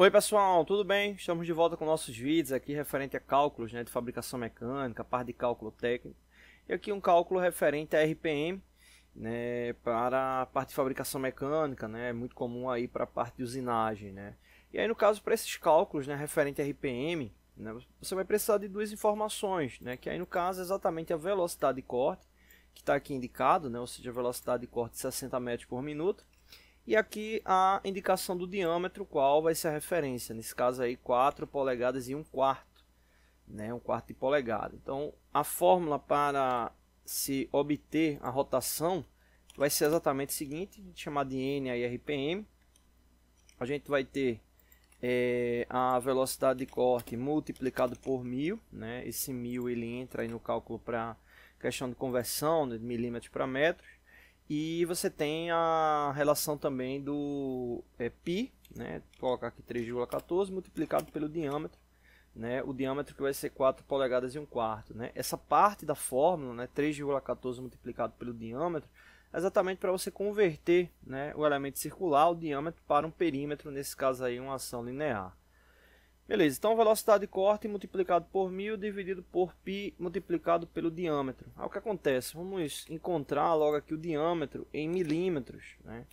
Oi pessoal, tudo bem? Estamos de volta com nossos vídeos aqui referente a cálculos né, de fabricação mecânica, parte de cálculo técnico e aqui um cálculo referente a RPM né, para a parte de fabricação mecânica, né, muito comum aí para a parte de usinagem. Né. E aí no caso para esses cálculos né, referente a RPM, né, você vai precisar de duas informações, né, que aí no caso é exatamente a velocidade de corte, que está aqui indicado, né, ou seja, a velocidade de corte de 60 metros por minuto, e aqui a indicação do diâmetro, qual vai ser a referência. Nesse caso aí, 4 polegadas e 1 quarto. Né? 1 quarto de polegada. Então, a fórmula para se obter a rotação vai ser exatamente a seguinte. Chamar de N aí RPM. A gente vai ter é, a velocidade de corte multiplicado por mil, né? Esse mil ele entra aí no cálculo para questão de conversão né? de milímetros para metros. E você tem a relação também do é, π, né? colocar aqui 3,14 multiplicado pelo diâmetro, né? O diâmetro que vai ser 4 polegadas e 1 quarto, né? Essa parte da fórmula, né? 3,14 multiplicado pelo diâmetro, é exatamente para você converter, né? O elemento circular, o diâmetro, para um perímetro, nesse caso aí uma ação linear. Beleza, então velocidade de corte multiplicado por mil dividido por π multiplicado pelo diâmetro. Aí o que acontece? Vamos encontrar logo aqui o diâmetro em milímetros. Né?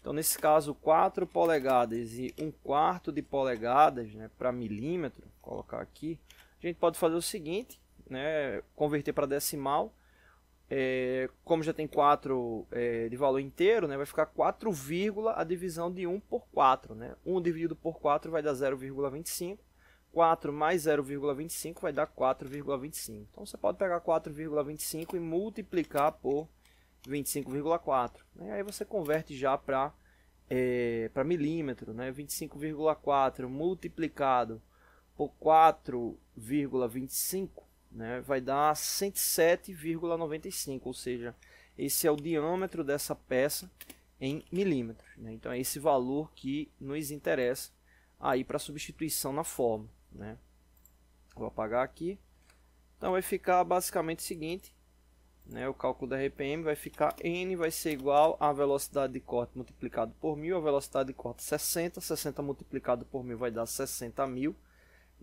Então nesse caso 4 polegadas e 1 quarto de polegadas né, para milímetro, colocar aqui. A gente pode fazer o seguinte, né, converter para decimal é, como já tem 4 é, de valor inteiro, né, vai ficar 4, a divisão de 1 por 4. Né? 1 dividido por 4 vai dar 0,25. 4 mais 0,25 vai dar 4,25. Então você pode pegar 4,25 e multiplicar por 25,4. Né? Aí você converte já para é, para milímetro, né? 25,4 multiplicado por 4,25 né, vai dar 107,95, ou seja, esse é o diâmetro dessa peça em milímetros. Né? Então é esse valor que nos interessa aí para substituição na forma. Né? Vou apagar aqui. Então vai ficar basicamente o seguinte, né, o cálculo da RPM vai ficar N vai ser igual à velocidade de corte multiplicado por mil, a velocidade de corte 60, 60 multiplicado por mil vai dar 60 mil,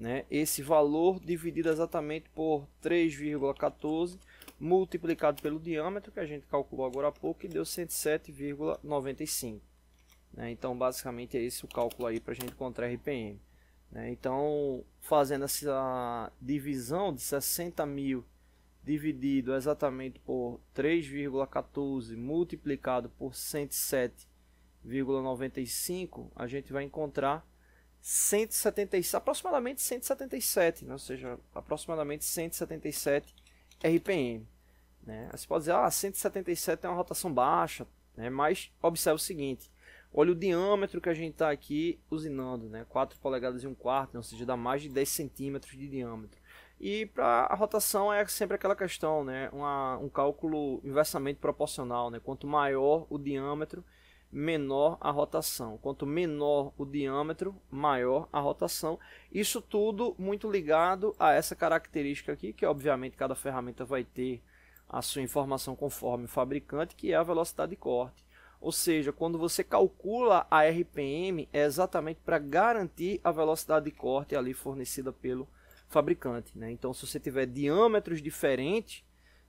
né? Esse valor dividido exatamente por 3,14 multiplicado pelo diâmetro que a gente calculou agora há pouco, e deu 107,95. Né? Então, basicamente é esse o cálculo aí para a gente encontrar RPM. Né? Então, fazendo essa divisão de 60 mil dividido exatamente por 3,14 multiplicado por 107,95, a gente vai encontrar 177, aproximadamente 177, né? ou seja, aproximadamente 177 RPM. Né? Você pode dizer, ah, 177 é uma rotação baixa, né? mas observe o seguinte, olha o diâmetro que a gente está aqui usinando, né? 4 polegadas e um quarto, né? ou seja, dá mais de 10 centímetros de diâmetro. E para a rotação é sempre aquela questão, né? Uma, um cálculo inversamente proporcional, né? Quanto maior o diâmetro, menor a rotação. Quanto menor o diâmetro, maior a rotação. Isso tudo muito ligado a essa característica aqui, que obviamente cada ferramenta vai ter a sua informação conforme o fabricante, que é a velocidade de corte. Ou seja, quando você calcula a RPM, é exatamente para garantir a velocidade de corte ali fornecida pelo fabricante. Né? Então, se você tiver diâmetros diferentes,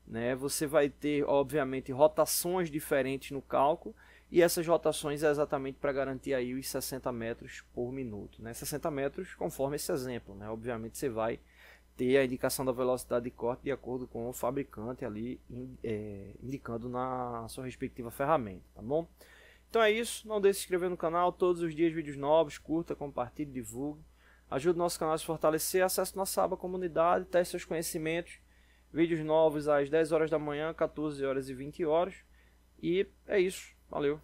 né, você vai ter, obviamente, rotações diferentes no cálculo e essas rotações é exatamente para garantir aí os 60 metros por minuto. Né? 60 metros conforme esse exemplo. Né? Obviamente você vai ter a indicação da velocidade de corte de acordo com o fabricante ali é, indicando na sua respectiva ferramenta, tá bom? Então é isso, não deixe de se inscrever no canal, todos os dias vídeos novos, curta, compartilhe, divulgue. Ajude o nosso canal a se fortalecer, acesse nossa aba comunidade, teste seus conhecimentos. Vídeos novos às 10 horas da manhã, 14 horas e 20 horas. E é isso. Valeu!